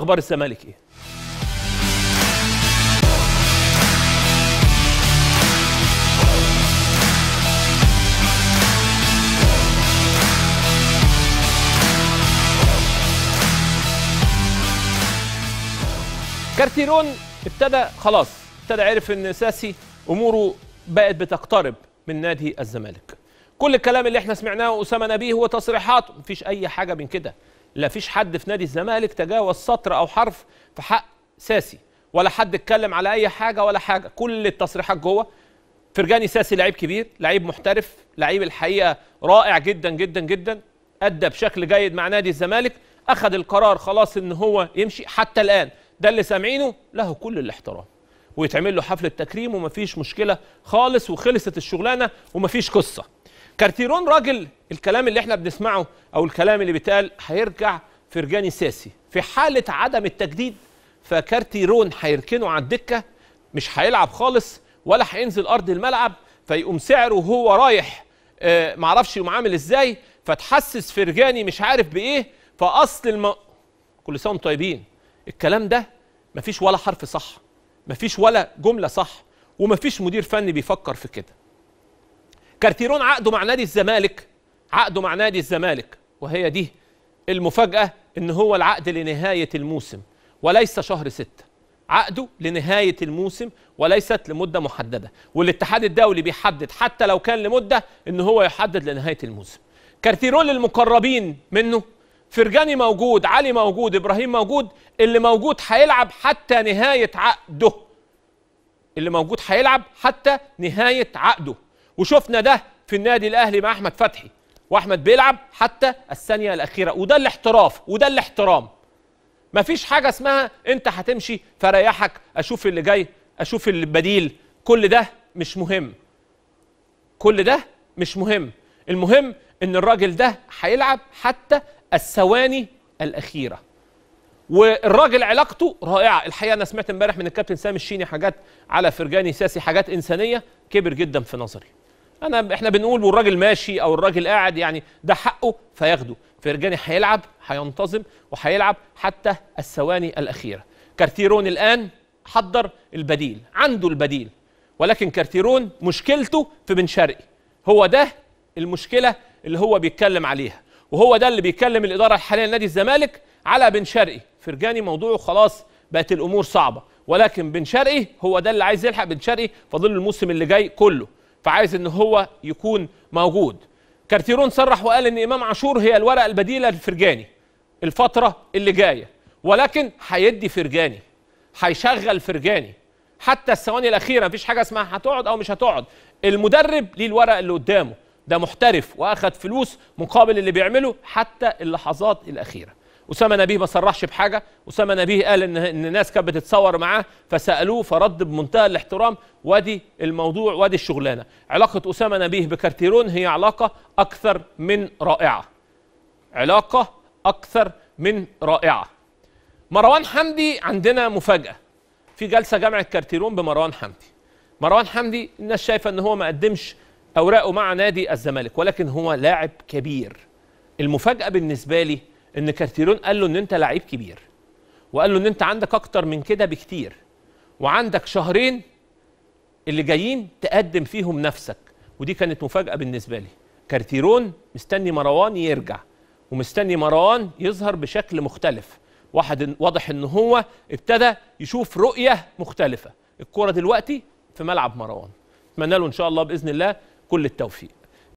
اخبار الزمالك ايه كارتيرون ابتدى خلاص ابتدى عرف ان ساسي اموره بقت بتقترب من نادي الزمالك كل الكلام اللي احنا سمعناه اسامه نبيه هو تصريحات مفيش اي حاجه من كده لا فيش حد في نادي الزمالك تجاوز سطر او حرف في حق ساسي ولا حد اتكلم على اي حاجه ولا حاجه كل التصريحات جوه فرجاني ساسي لعيب كبير لعيب محترف لعيب الحقيقه رائع جدا جدا جدا ادى بشكل جيد مع نادي الزمالك اخذ القرار خلاص ان هو يمشي حتى الان ده اللي سامعينه له كل الاحترام ويتعمل له حفله تكريم ومفيش مشكله خالص وخلصت الشغلانه ومفيش قصه كارتيرون راجل الكلام اللي احنا بنسمعه او الكلام اللي بيتقال هيرجع فرجاني ساسي في حاله عدم التجديد فكارتيرون هيركنه على الدكه مش هيلعب خالص ولا هينزل ارض الملعب فيقوم سعره وهو رايح آه معرفش يقوم عامل ازاي فتحسس فرجاني مش عارف بايه فاصل الم... كل سنه وانتم طيبين الكلام ده مفيش ولا حرف صح مفيش ولا جمله صح ومفيش مدير فني بيفكر في كده كارتيرون عقده مع نادي الزمالك عقده مع نادي الزمالك وهي دي المفاجأة إن هو العقد لنهاية الموسم وليس شهر ستة عقده لنهاية الموسم وليست لمدة محددة والاتحاد الدولي بيحدد حتى لو كان لمدة إن هو يحدد لنهاية الموسم كارتيرون للمقربين منه فرجاني موجود علي موجود إبراهيم موجود اللي موجود هيلعب حتى نهاية عقده اللي موجود هيلعب حتى نهاية عقده وشفنا ده في النادي الاهلي مع احمد فتحي واحمد بيلعب حتى الثانيه الاخيره وده الاحتراف وده الاحترام مفيش حاجه اسمها انت هتمشي فريحك اشوف اللي جاي اشوف البديل كل ده مش مهم كل ده مش مهم المهم ان الراجل ده هيلعب حتى الثواني الاخيره والراجل علاقته رائعه الحقيقه انا سمعت امبارح من الكابتن سامي الشيني حاجات على فرجاني ساسي حاجات انسانيه كبر جدا في نظري انا احنا بنقول والراجل ماشي او الراجل قاعد يعني ده حقه فياخده فرجاني هيلعب هينتظم وهيلعب حتى الثواني الاخيره كارتيرون الان حضر البديل عنده البديل ولكن كارتيرون مشكلته في بن شرقي هو ده المشكله اللي هو بيتكلم عليها وهو ده اللي بيكلم الاداره الحاليه لنادي الزمالك على بن شرقي فرجاني موضوعه خلاص بقت الامور صعبه ولكن بن شرقي هو ده اللي عايز يلحق بن شرقي فاضل الموسم اللي جاي كله فعايز ان هو يكون موجود كارتيرون صرح وقال ان امام عاشور هي الورقه البديله للفرجاني الفتره اللي جايه ولكن هيدي فرجاني هيشغل فرجاني حتى الثواني الاخيره مفيش حاجه اسمها هتقعد او مش هتقعد المدرب ليه الورق اللي قدامه ده محترف واخد فلوس مقابل اللي بيعمله حتى اللحظات الاخيره اسامه نبيه ما صرحش بحاجه اسامه نبيه قال ان ان ناس كانت بتتصور معاه فسالوه فرد بمنتهى الاحترام وادي الموضوع وادي الشغلانه علاقه اسامه نبيه بكارتيرون هي علاقه اكثر من رائعه علاقه اكثر من رائعه مروان حمدي عندنا مفاجاه في جلسه جامعه كارتيرون بمروان حمدي مروان حمدي الناس شايفه ان هو ما قدمش اوراقه مع نادي الزمالك ولكن هو لاعب كبير المفاجاه بالنسبه لي ان كارتيرون قال له ان انت لعيب كبير وقال له ان انت عندك اكتر من كده بكتير وعندك شهرين اللي جايين تقدم فيهم نفسك ودي كانت مفاجاه بالنسبه لي كارتيرون مستني مروان يرجع ومستني مروان يظهر بشكل مختلف واحد واضح ان هو ابتدى يشوف رؤيه مختلفه الكره دلوقتي في ملعب مروان اتمنى له ان شاء الله باذن الله كل التوفيق